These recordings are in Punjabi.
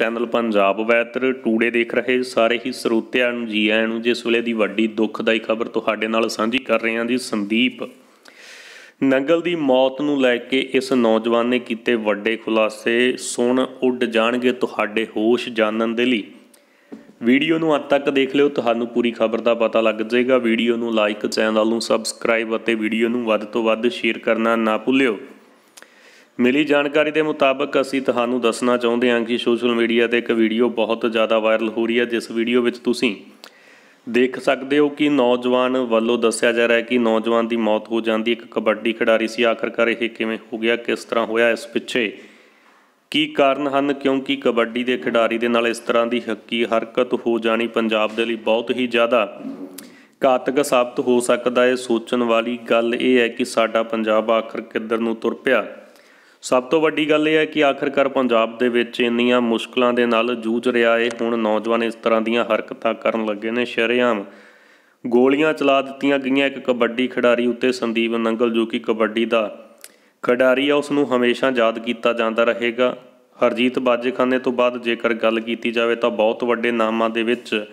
ਚੈਨਲ ਪੰਜਾਬ ਵੈਤਰ ਟੂਡੇ ਦੇਖ ਰਹੇ ਸਾਰੇ ਹੀ ਸਰੋਤਿਆਂ ਨੂੰ ਜੀ ਆਇਆਂ ਨੂੰ ਜਿਸ ਵੇਲੇ ਦੀ ਵੱਡੀ ਦੁੱਖਦਾਈ ਖਬਰ ਤੁਹਾਡੇ ਨਾਲ ਸਾਂਝੀ ਕਰ ਰਹੇ ਹਾਂ ਜੀ ਸੰਦੀਪ ਨੰਗਲ ਦੀ ਮੌਤ ਨੂੰ ਲੈ ਕੇ ਇਸ ਨੌਜਵਾਨ ਨੇ ਕੀਤੇ ਵੱਡੇ ਖੁਲਾਸੇ ਸੁਣ ਉੱਡ ਜਾਣਗੇ ਤੁਹਾਡੇ ਹੋਸ਼ ਜਾਣਨ ਦੇ ਲਈ ਵੀਡੀਓ ਨੂੰ ਅੰਤ ਤੱਕ ਦੇਖ ਲਿਓ ਤੁਹਾਨੂੰ ਪੂਰੀ ਖਬਰ ਦਾ ਪਤਾ ਲੱਗ ਜਾਏਗਾ ਵੀਡੀਓ ਨੂੰ ਲਾਈਕ ਚੈਨਲ ਨੂੰ ਸਬਸਕ੍ਰਾਈਬ ਅਤੇ ਵੀਡੀਓ ਨੂੰ ਵੱਧ ਤੋਂ ਵੱਧ ਸ਼ੇਅਰ ਕਰਨਾ ਨਾ ਭੁੱਲਿਓ ਮਿਲੀ ਜਾਣਕਾਰੀ ਦੇ ਮੁਤਾਬਕ ਅਸੀਂ ਤੁਹਾਨੂੰ ਦੱਸਣਾ ਚਾਹੁੰਦੇ ਹਾਂ ਕਿ ਸੋਸ਼ਲ ਮੀਡੀਆ ਤੇ ਇੱਕ ਵੀਡੀਓ ਬਹੁਤ ਜ਼ਿਆਦਾ ਵਾਇਰਲ ਹੋ ਰਹੀ ਹੈ ਜਿਸ ਵੀਡੀਓ ਵਿੱਚ ਤੁਸੀਂ ਦੇਖ ਸਕਦੇ ਹੋ ਕਿ ਨੌਜਵਾਨ ਵੱਲੋਂ ਦੱਸਿਆ ਜਾ ਰਿਹਾ ਹੈ ਕਿ ਨੌਜਵਾਨ ਦੀ ਮੌਤ ਹੋ ਜਾਂਦੀ ਇੱਕ ਕਬੱਡੀ ਖਿਡਾਰੀ ਸੀ ਆਖਰਕਾਰ ਇਹ ਕਿਵੇਂ ਹੋ ਗਿਆ ਕਿਸ ਤਰ੍ਹਾਂ ਹੋਇਆ ਇਸ ਪਿੱਛੇ ਕੀ ਕਾਰਨ ਹਨ ਕਿਉਂਕਿ ਕਬੱਡੀ ਦੇ ਖਿਡਾਰੀ ਦੇ ਨਾਲ ਇਸ ਤਰ੍ਹਾਂ ਦੀ ਹੱਕੀ ਹਰਕਤ ਹੋ ਜਾਣੀ ਪੰਜਾਬ ਦੇ ਲਈ ਬਹੁਤ ਹੀ ਜ਼ਿਆਦਾ ਘਾਤਕ ਸਾਬਤ ਹੋ ਸਕਦਾ ਹੈ ਸੋਚਣ ਵਾਲੀ ਗੱਲ ਇਹ ਹੈ ਕਿ ਸਾਡਾ ਪੰਜਾਬ ਆਖਰ ਕਿੱਧਰ ਨੂੰ ਤੁਰ ਪਿਆ ਸਭ ਤੋਂ ਵੱਡੀ ਗੱਲ ਇਹ ਹੈ ਕਿ ਆਖਰਕਾਰ ਪੰਜਾਬ ਦੇ ਵਿੱਚ ਇੰਨੀਆਂ ਮੁਸ਼ਕਲਾਂ ਦੇ ਨਾਲ ਜੂਝ ਰਿਹਾ ਏ ਹੁਣ ਨੌਜਵਾਨ ਇਸ ਤਰ੍ਹਾਂ ਦੀਆਂ ਹਰਕਤਾਂ ਕਰਨ ਲੱਗੇ ਨੇ ਸ਼ਰਿਆਮ ਗੋਲੀਆਂ ਚਲਾ ਦਿੱਤੀਆਂ ਗਈਆਂ ਇੱਕ ਕਬੱਡੀ ਖਿਡਾਰੀ ਉੱਤੇ ਸੰਦੀਪ ਨੰਗਲ ਜੋ ਕਿ ਕਬੱਡੀ ਦਾ ਖਿਡਾਰੀ ਆ ਉਸ ਨੂੰ ਹਮੇਸ਼ਾ ਯਾਦ ਕੀਤਾ ਜਾਂਦਾ ਰਹੇਗਾ ਹਰਜੀਤ ਬਾਜੇਖਾਨੇ ਤੋਂ ਬਾਅਦ ਜੇਕਰ ਗੱਲ ਕੀਤੀ ਜਾਵੇ ਤਾਂ ਬਹੁਤ ਵੱਡੇ ਨਾਮਾਂ ਦੇ ਵਿੱਚ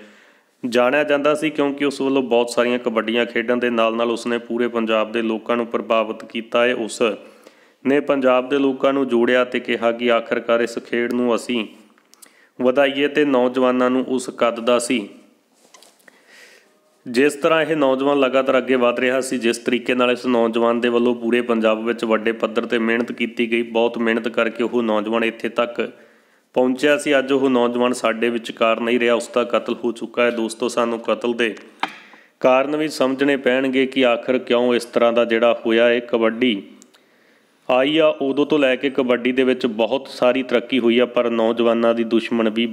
ਜਾਣਿਆ ਜਾਂਦਾ ਸੀ ਕਿਉਂਕਿ ਉਸ ਵੱਲੋਂ ਬਹੁਤ ਸਾਰੀਆਂ ਕਬੱਡੀਆਂ ਖੇਡਣ ਦੇ ਨਾਲ ਨਾਲ ਉਸਨੇ ਪੂਰੇ ਪੰਜਾਬ ਦੇ ਲੋਕਾਂ ਨੂੰ ਪ੍ਰਭਾਵਿਤ ਕੀਤਾ ਹੈ ਉਸ ਨੇ ਪੰਜਾਬ ਦੇ ਲੋਕਾਂ ਨੂੰ ਜੋੜਿਆ ਤੇ ਕਿਹਾ ਕਿ ਆਖਰਕਾਰ ਇਸ ਖੇਡ ਨੂੰ ਅਸੀਂ ਵਧਾਈਏ ਤੇ ਨੌਜਵਾਨਾਂ ਨੂੰ ਉਸ ਕੱਦ ਦਾ ਸੀ ਜਿਸ ਤਰ੍ਹਾਂ ਇਹ ਨੌਜਵਾਨ ਲਗਾਤਾਰ ਅੱਗੇ ਵਧ ਰਿਹਾ ਸੀ ਜਿਸ ਤਰੀਕੇ ਨਾਲ ਇਸ ਨੌਜਵਾਨ ਦੇ ਵੱਲੋਂ ਪੂਰੇ ਪੰਜਾਬ ਵਿੱਚ ਵੱਡੇ ਪੱਧਰ ਤੇ ਮਿਹਨਤ ਕੀਤੀ ਗਈ ਬਹੁਤ ਮਿਹਨਤ ਕਰਕੇ ਉਹ ਨੌਜਵਾਨ ਇੱਥੇ ਤੱਕ ਪਹੁੰਚਿਆ ਸੀ ਅੱਜ ਉਹ ਨੌਜਵਾਨ ਸਾਡੇ ਵਿਚਕਾਰ ਨਹੀਂ ਰਿਹਾ ਉਸ ਦਾ ਕਤਲ ਹੋ ਚੁੱਕਾ ਹੈ ਦੋਸਤੋ ਸਾਨੂੰ ਕਤਲ ਦੇ ਕਾਰਨ ਵੀ ਸਮਝਣੇ ਪੈਣਗੇ ਕਿ ਆਖਰ ਕਿਉਂ ਇਸ ਤਰ੍ਹਾਂ ਦਾ ਜਿਹੜਾ ਹੋਇਆ ਹੈ ਕਬੱਡੀ ਆਈ ਆ ਉਦੋਂ ਤੋਂ ਲੈ ਕੇ ਕਬੱਡੀ ਦੇ ਵਿੱਚ ਬਹੁਤ ਸਾਰੀ ਤਰੱਕੀ ਹੋਈ ਆ ਪਰ ਨੌਜਵਾਨਾਂ ਦੀ ਦੁਸ਼ਮਣ ਵੀ